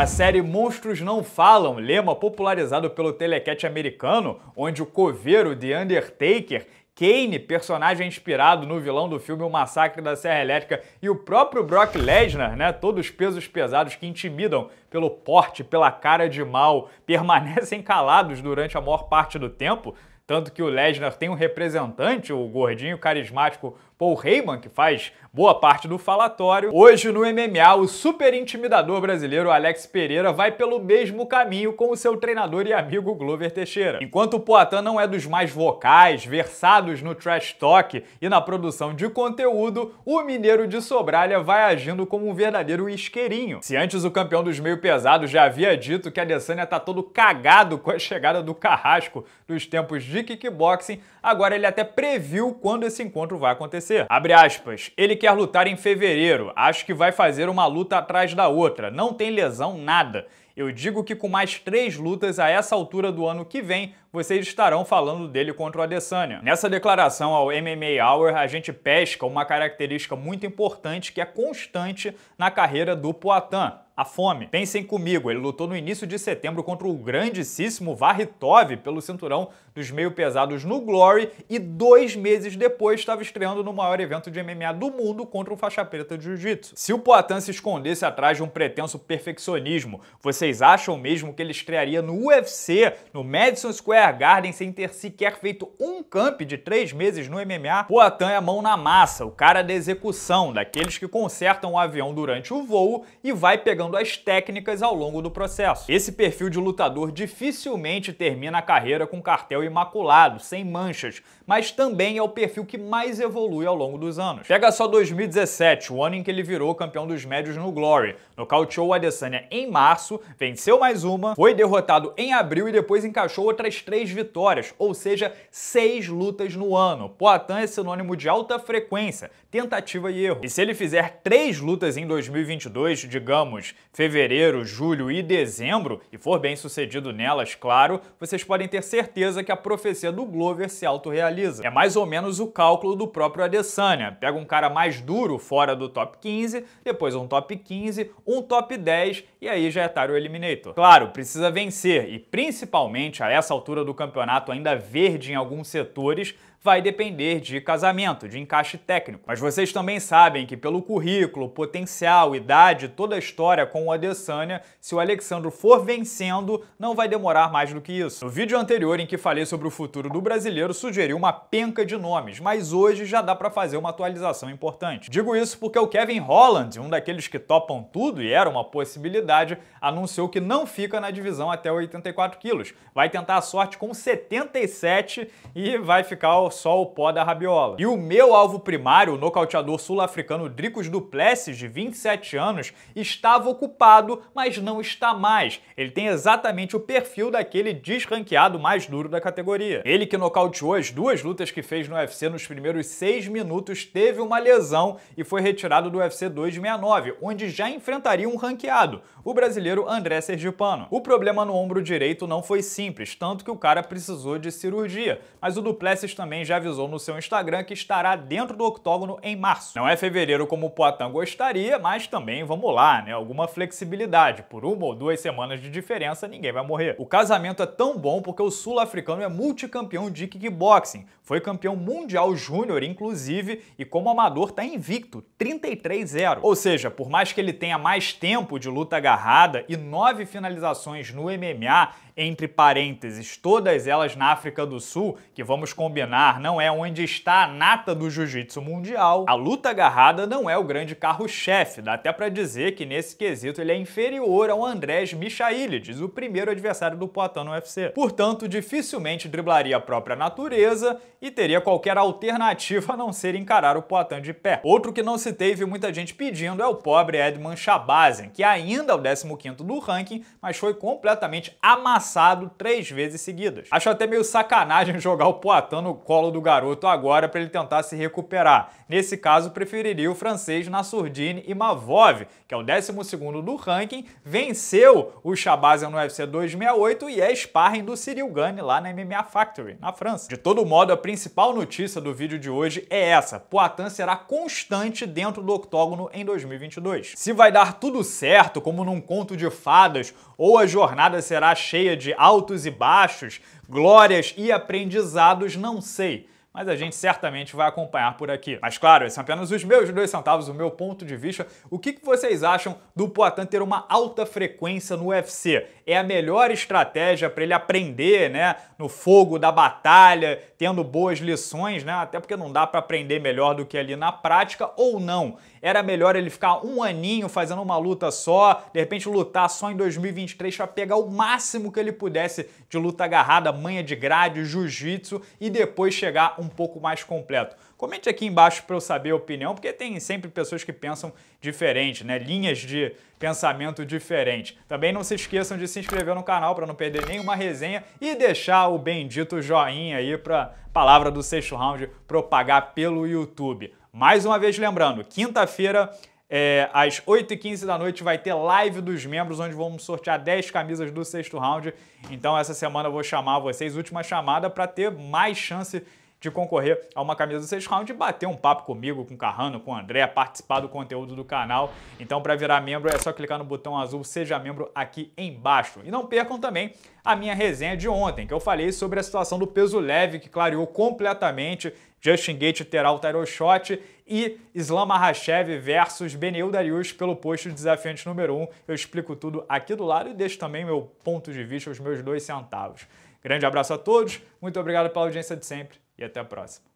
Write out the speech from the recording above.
Da série Monstros Não Falam, lema popularizado pelo telequete americano, onde o coveiro The Undertaker Kane, personagem inspirado no vilão do filme O Massacre da Serra Elétrica, e o próprio Brock Lesnar, né? Todos pesos pesados que intimidam pelo porte, pela cara de mal, permanecem calados durante a maior parte do tempo, tanto que o Lesnar tem um representante, o gordinho carismático Paul Heyman, que faz boa parte do falatório. Hoje no MMA, o super intimidador brasileiro Alex Pereira vai pelo mesmo caminho com o seu treinador e amigo Glover Teixeira. Enquanto o Poitin não é dos mais vocais, versados no trash talk e na produção de conteúdo, o mineiro de Sobralha vai agindo como um verdadeiro isqueirinho. Se antes o campeão dos meio pesados já havia dito que a Adesanya tá todo cagado com a chegada do carrasco nos tempos de de kickboxing, agora ele até previu quando esse encontro vai acontecer. Abre aspas, ele quer lutar em fevereiro, acho que vai fazer uma luta atrás da outra, não tem lesão, nada. Eu digo que com mais três lutas a essa altura do ano que vem, vocês estarão falando dele contra o Adesanya. Nessa declaração ao MMA Hour, a gente pesca uma característica muito importante que é constante na carreira do Poitin, a fome. Pensem comigo, ele lutou no início de setembro contra o grandíssimo Varritov pelo cinturão dos meio pesados no Glory e dois meses depois estava estreando no maior evento de MMA do mundo contra um faixa preta de jiu-jitsu. Se o Poatan se escondesse atrás de um pretenso perfeccionismo, vocês acham mesmo que ele estrearia no UFC, no Madison Square Garden, sem ter sequer feito um camp de três meses no MMA? Poatan é a mão na massa, o cara da execução, daqueles que consertam o avião durante o voo e vai pegando aprimorando as técnicas ao longo do processo. Esse perfil de lutador dificilmente termina a carreira com cartel imaculado, sem manchas, mas também é o perfil que mais evolui ao longo dos anos. Pega só 2017, o ano em que ele virou campeão dos médios no Glory, nocauteou o Adesanya em março, venceu mais uma, foi derrotado em abril e depois encaixou outras três vitórias, ou seja, seis lutas no ano. Poatan é sinônimo de alta frequência, tentativa e erro. E se ele fizer três lutas em 2022, digamos, fevereiro, julho e dezembro, e for bem sucedido nelas, claro, vocês podem ter certeza que a profecia do Glover se autorrealiza. É mais ou menos o cálculo do próprio Adesanya. Pega um cara mais duro fora do top 15, depois um top 15, um top 10 e aí já é Taro Eliminator. Claro, precisa vencer e principalmente a essa altura do campeonato ainda verde em alguns setores, vai depender de casamento, de encaixe técnico. Mas vocês também sabem que pelo currículo, potencial, idade, toda a história com o Adesanya, se o Alexandro for vencendo, não vai demorar mais do que isso. No vídeo anterior em que falei sobre o futuro do brasileiro, sugeri uma penca de nomes, mas hoje já dá para fazer uma atualização importante. Digo isso porque o Kevin Holland, um daqueles que topam tudo e era uma possibilidade, anunciou que não fica na divisão até 84 quilos. Vai tentar a sorte com 77 e vai ficar só o pó da rabiola. E o meu alvo primário, o nocauteador sul-africano Dricos Duplessis, de 27 anos, estava ocupado, mas não está mais. Ele tem exatamente o perfil daquele desranqueado mais duro da categoria. Ele que nocauteou as duas lutas que fez no UFC nos primeiros seis minutos, teve uma lesão e foi retirado do UFC 269, onde já enfrentaria um ranqueado, o brasileiro André Sergipano. O problema no ombro direito não foi simples, tanto que o cara precisou de cirurgia, mas o Duplessis também já avisou no seu Instagram que estará dentro do octógono em março. Não é fevereiro como o Poitin gostaria, mas também vamos lá, né? Alguma flexibilidade. Por uma ou duas semanas de diferença, ninguém vai morrer. O casamento é tão bom porque o sul-africano é multicampeão de kickboxing. Foi campeão mundial júnior, inclusive, e como amador tá invicto, 33-0. Ou seja, por mais que ele tenha mais tempo de luta agarrada e nove finalizações no MMA, entre parênteses, todas elas na África do Sul, que vamos combinar, não é onde está a nata do jiu-jitsu mundial. A luta agarrada não é o grande carro-chefe, dá até para dizer que nesse quesito ele é inferior ao Andrés Michailides, o primeiro adversário do Poitin no UFC. Portanto, dificilmente driblaria a própria natureza e teria qualquer alternativa a não ser encarar o Poitin de pé. Outro que não se teve muita gente pedindo é o pobre Edmund Shabazin, que ainda é o 15 do ranking, mas foi completamente amassado passado três vezes seguidas. Acho até meio sacanagem jogar o Poitin no colo do garoto agora para ele tentar se recuperar. Nesse caso, preferiria o francês Nassourdine Mavov, que é o 12º do ranking, venceu o Shabazian no UFC 268 e é sparring do Cyril Gane lá na MMA Factory, na França. De todo modo, a principal notícia do vídeo de hoje é essa. Poitin será constante dentro do octógono em 2022. Se vai dar tudo certo, como num conto de fadas, ou a jornada será cheia de altos e baixos, glórias e aprendizados, não sei mas a gente certamente vai acompanhar por aqui. Mas claro, esses são é apenas os meus dois centavos, o meu ponto de vista. O que vocês acham do Poitin ter uma alta frequência no UFC? É a melhor estratégia para ele aprender, né, no fogo da batalha, tendo boas lições, né? Até porque não dá para aprender melhor do que ali na prática ou não. Era melhor ele ficar um aninho fazendo uma luta só, de repente lutar só em 2023 para pegar o máximo que ele pudesse de luta agarrada, manha de grade, jiu-jitsu e depois chegar um pouco mais completo? Comente aqui embaixo para eu saber a opinião, porque tem sempre pessoas que pensam diferente, né? Linhas de pensamento diferente. Também não se esqueçam de se inscrever no canal para não perder nenhuma resenha e deixar o bendito joinha aí para palavra do sexto round propagar pelo YouTube. Mais uma vez lembrando, quinta-feira é, às 8h15 da noite vai ter live dos membros, onde vamos sortear 10 camisas do sexto round. Então, essa semana eu vou chamar vocês, última chamada, para ter mais chance de concorrer a uma camisa do Sexto Round e bater um papo comigo, com o Carrano, com o André, participar do conteúdo do canal. Então, para virar membro, é só clicar no botão azul Seja Membro aqui embaixo. E não percam também a minha resenha de ontem, que eu falei sobre a situação do peso leve, que clareou completamente. Justin Gate terá o title shot e Islam Makhachev versus Benil Darius pelo posto de desafiante número 1. Um. Eu explico tudo aqui do lado e deixo também meu ponto de vista, os meus dois centavos. Grande abraço a todos, muito obrigado pela audiência de sempre e até a próxima.